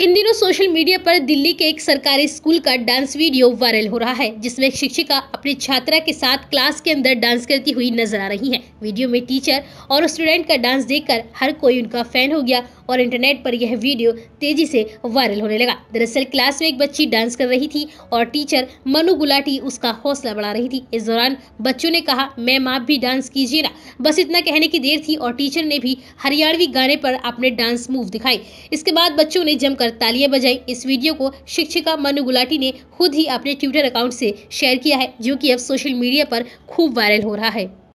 इन दिनों social media पर दिल्ली के एक सरकारी स्कूल का डांस वीडियो वायरल हो रहा है जिसमें शिक्षिका अपनी छात्रा के साथ क्लास के अंदर डांस करती हुई नजर आ रही हैं। वीडियो में टीचर और स्टूडेंट का डांस देखकर हर कोई उनका फैन हो गया और इंटरनेट पर यह वीडियो तेजी से वायरल होने लगा दरअसल क्लास में एक बच्ची डांस कर रही थी और टीचर मनु गुलाटी उसका हौसला बढ़ा रही थी इस दौरान बच्चों ने कहा मैम आप भी डांस कीजिए ना बस इतना कहने की देर थी और टीचर ने भी हरियाणवी गाने पर अपने डांस मूव दिखाई इसके बाद बच्चों ने जमकर पर तालियां बजाई इस वीडियो को शिक्षिका मनु गुलाटी ने खुद ही अपने ट्विटर अकाउंट से शेयर किया है जो कि अब सोशल मीडिया पर खूब वायरल हो रहा है